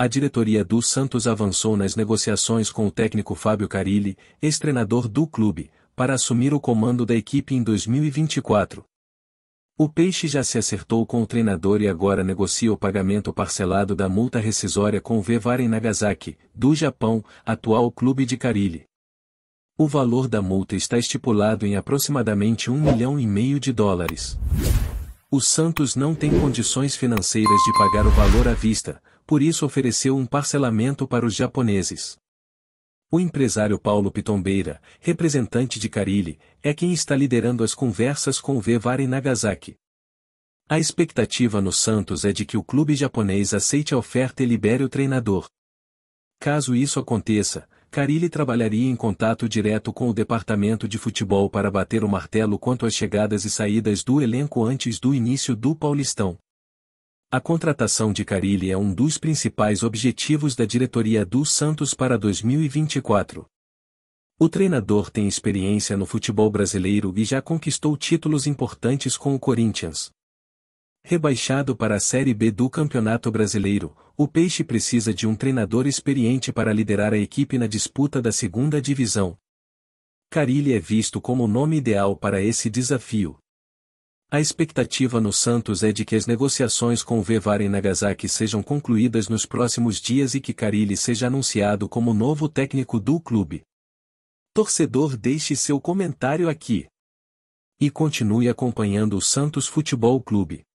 a diretoria do Santos avançou nas negociações com o técnico Fábio Carilli, ex-treinador do clube, para assumir o comando da equipe em 2024. O Peixe já se acertou com o treinador e agora negocia o pagamento parcelado da multa rescisória com o Vevaren Nagasaki, do Japão, atual clube de Carilli. O valor da multa está estipulado em aproximadamente um milhão e meio de dólares. Os Santos não têm condições financeiras de pagar o valor à vista, por isso ofereceu um parcelamento para os japoneses. O empresário Paulo Pitombeira, representante de Carilli, é quem está liderando as conversas com o Vevara em Nagasaki. A expectativa no Santos é de que o clube japonês aceite a oferta e libere o treinador. Caso isso aconteça, Carilli trabalharia em contato direto com o departamento de futebol para bater o martelo quanto às chegadas e saídas do elenco antes do início do Paulistão. A contratação de Carilli é um dos principais objetivos da diretoria do Santos para 2024. O treinador tem experiência no futebol brasileiro e já conquistou títulos importantes com o Corinthians. Rebaixado para a Série B do Campeonato Brasileiro, o Peixe precisa de um treinador experiente para liderar a equipe na disputa da segunda divisão. Carilli é visto como o nome ideal para esse desafio. A expectativa no Santos é de que as negociações com o Vevar em Nagasaki sejam concluídas nos próximos dias e que Carilli seja anunciado como novo técnico do clube. Torcedor deixe seu comentário aqui. E continue acompanhando o Santos Futebol Clube.